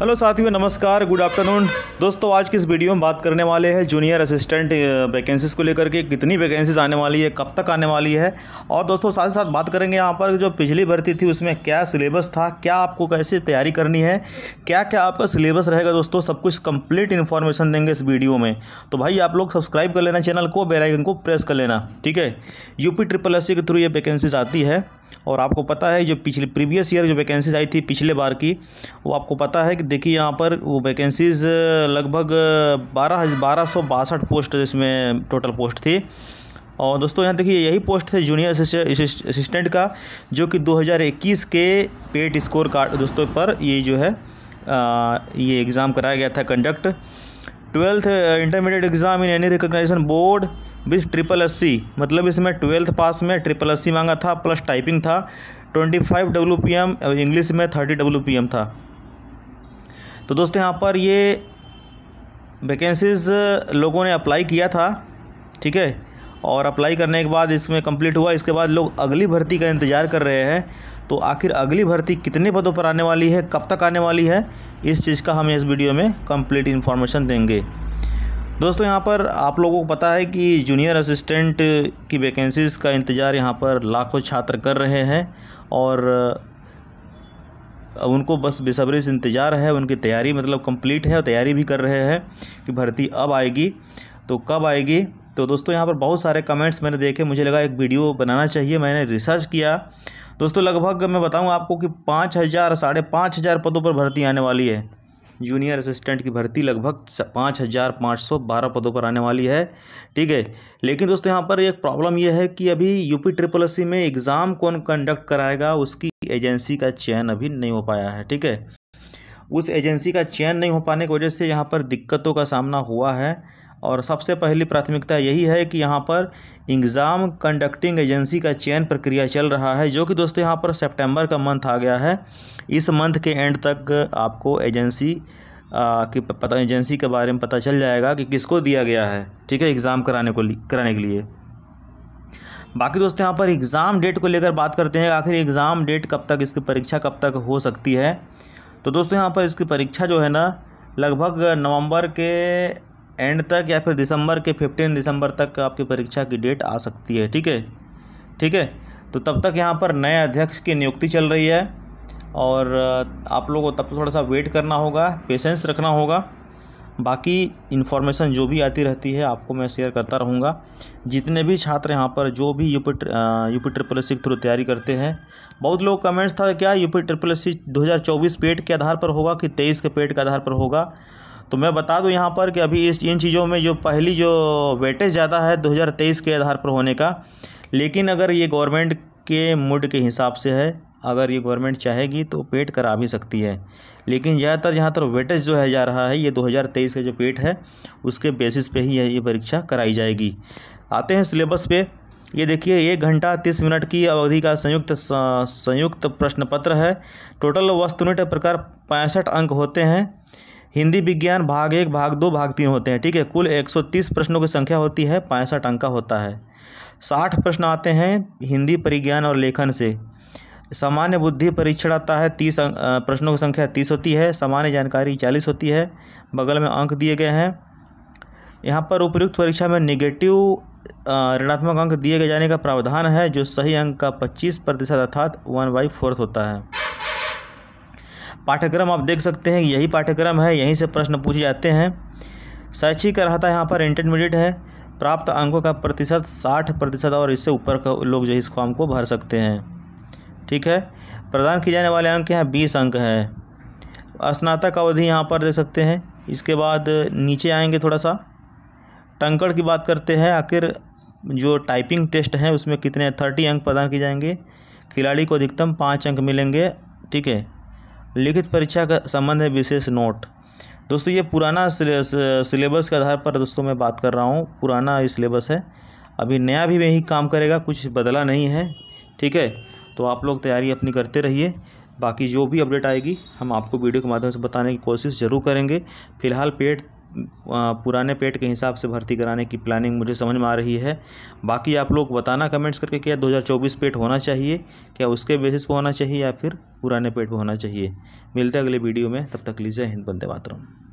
hello साथियों नमस्कार good afternoon दोस्तों आज की इस वीडियो में बात करने वाले हैं जूनियर असिस्टेंट वैकेंसीज को लेकर के कितनी वैकेंसीज आने वाली है कब तक आने वाली है और दोस्तों साथ ही साथ बात करेंगे यहाँ पर जो पिछली भर्ती थी उसमें क्या सिलेबस था क्या आपको कैसे तैयारी करनी है क्या क्या आपका सिलेबस रहेगा दोस्तों सब कुछ कंप्लीट इन्फॉर्मेशन देंगे इस वीडियो में तो भाई आप लोग सब्सक्राइब कर लेना चैनल को बेलाइकन को प्रेस कर लेना ठीक है यूपी ट्रिपल एस के थ्रू ये वैकेंसीज आती है और आपको पता है जो पिछले प्रीवियस ईयर जो वैकेंसीज आई थी पिछले बार की वो आपको पता है कि देखिए यहाँ पर वो वैकेंसीज लगभग बारह बारह सौ बासठ पोस्ट इसमें टोटल पोस्ट थी और दोस्तों यहाँ देखिए यही पोस्ट थे जूनियर असिस्टेंट का जो कि 2021 के पेट स्कोर कार्ड दोस्तों पर ये जो है आ, ये एग्ज़ाम कराया गया था conduct twelfth intermediate exam in any recognisation board बीस ट्रिपल अस्सी मतलब इसमें ट्वेल्थ पास में ट्रिपल अस्सी मांगा था प्लस टाइपिंग था twenty five W P M English में थर्टी डब्ल्यू पी एम था तो दोस्तों यहाँ पर ये वैकेंसीज़ लोगों ने अप्लाई किया था ठीक है और अप्लाई करने के बाद इसमें कंप्लीट हुआ इसके बाद लोग अगली भर्ती का इंतज़ार कर रहे हैं तो आखिर अगली भर्ती कितने पदों पर आने वाली है कब तक आने वाली है इस चीज़ का हम इस वीडियो में कंप्लीट इन्फॉर्मेशन देंगे दोस्तों यहाँ पर आप लोगों को पता है कि जूनियर असिस्टेंट की वैकेंसीज़ का इंतज़ार यहाँ पर लाखों छात्र कर रहे हैं और उनको बस बेसब्री से इंतज़ार है उनकी तैयारी मतलब कंप्लीट है और तैयारी भी कर रहे हैं कि भर्ती अब आएगी तो कब आएगी तो दोस्तों यहाँ पर बहुत सारे कमेंट्स मैंने देखे मुझे लगा एक वीडियो बनाना चाहिए मैंने रिसर्च किया दोस्तों लगभग मैं बताऊँ आपको कि पाँच हज़ार साढ़े पाँच हज़ार पदों पर भर्ती आने वाली है जूनियर असिस्टेंट की भर्ती लगभग पाँच हज़ार पाँच सौ बारह पदों पर आने वाली है ठीक है लेकिन दोस्तों यहाँ पर एक प्रॉब्लम यह है कि अभी यूपी ट्रिपल एस में एग्ज़ाम कौन कंडक्ट कराएगा उसकी एजेंसी का चयन अभी नहीं हो पाया है ठीक है उस एजेंसी का चयन नहीं हो पाने की वजह से यहाँ पर दिक्कतों का सामना हुआ है और सबसे पहली प्राथमिकता यही है कि यहाँ पर एग्ज़ाम कंडक्टिंग एजेंसी का चयन प्रक्रिया चल रहा है जो कि दोस्तों यहाँ पर सितंबर का मंथ आ गया है इस मंथ के एंड तक आपको एजेंसी की पता एजेंसी के बारे में पता चल जाएगा कि किसको दिया गया है ठीक है एग्ज़ाम कराने को कराने के लिए बाकी दोस्तों यहाँ पर एग्ज़ाम डेट को लेकर बात करते हैं आखिर एग्ज़ाम डेट कब तक इसकी परीक्षा कब तक हो सकती है तो दोस्तों यहाँ पर इसकी परीक्षा जो है ना लगभग नवंबर के एंड तक या फिर दिसंबर के फिफ्टीन दिसंबर तक आपकी परीक्षा की डेट आ सकती है ठीक है ठीक है तो तब तक यहाँ पर नए अध्यक्ष की नियुक्ति चल रही है और आप लोगों को तब थोड़ा सा वेट करना होगा पेशेंस रखना होगा बाकी इन्फॉर्मेशन जो भी आती रहती है आपको मैं शेयर करता रहूँगा जितने भी छात्र यहाँ पर जो भी यूपी यूपी ट्रिपल एस के थ्रू तैयारी करते हैं बहुत लोग कमेंट्स था क्या यूपी ट्रिपल एस सी दो के आधार पर होगा कि तेईस के पेड के आधार पर होगा तो मैं बता दूं यहाँ पर कि अभी इस इन चीज़ों में जो पहली जो वेटेज ज़्यादा है 2023 के आधार पर होने का लेकिन अगर ये गवर्नमेंट के मूड के हिसाब से है अगर ये गवर्नमेंट चाहेगी तो पेट करा भी सकती है लेकिन ज़्यादातर यहाँ तक वेटेज जो है जा रहा है ये 2023 का जो पेट है उसके बेसिस पे ही ये परीक्षा कराई जाएगी आते हैं सिलेबस पे ये देखिए एक घंटा तीस मिनट की अवधि का संयुक्त संयुक्त प्रश्न पत्र है टोटल वस्तुनिट प्रकार पैंसठ अंक होते हैं हिंदी विज्ञान भाग एक भाग दो भाग तीन होते हैं ठीक है कुल 130 प्रश्नों की संख्या होती है पैंसठ अंक का होता है साठ प्रश्न आते हैं हिंदी परिज्ञान और लेखन से सामान्य बुद्धि परीक्षण आता है तीस अं, प्रश्नों की संख्या तीस होती है सामान्य जानकारी चालीस होती है बगल में अंक दिए गए हैं यहाँ पर उपयुक्त परीक्षा में निगेटिव ऋणात्मक अंक दिए जाने का प्रावधान है जो सही अंक का पच्चीस प्रतिशत अर्थात वन बाई फोर्थ होता है पाठ्यक्रम आप देख सकते हैं यही पाठ्यक्रम है यहीं से प्रश्न पूछे जाते हैं शैक्षिक रहता यहाँ पर इंटरमीडिएट है प्राप्त अंकों का प्रतिशत साठ प्रतिशत और इससे ऊपर का लोग जो है इस फॉर्म को भर सकते हैं ठीक है प्रदान किए जाने वाले अंक यहाँ बीस अंक है स्नातक अवधि यहाँ पर देख सकते हैं इसके बाद नीचे आएंगे थोड़ा सा टंकड़ की बात करते हैं आखिर जो टाइपिंग टेस्ट हैं उसमें कितने थर्टी अंक प्रदान किए जाएंगे खिलाड़ी को अधिकतम पाँच अंक मिलेंगे ठीक है लिखित परीक्षा का संबंध है विशेष नोट दोस्तों ये पुराना सिलेबस के आधार पर दोस्तों मैं बात कर रहा हूँ पुराना सिलेबस है अभी नया भी वही काम करेगा कुछ बदला नहीं है ठीक है तो आप लोग तैयारी अपनी करते रहिए बाकी जो भी अपडेट आएगी हम आपको वीडियो के माध्यम से बताने की कोशिश ज़रूर करेंगे फिलहाल पेड़ पुराने पेट के हिसाब से भर्ती कराने की प्लानिंग मुझे समझ में आ रही है बाकी आप लोग बताना कमेंट्स करके क्या 2024 पेट होना चाहिए क्या उसके बेसिस पर होना चाहिए या फिर पुराने पेट पर होना चाहिए मिलते हैं अगले वीडियो में तब तक लीजिए हिंद बंदे मातरम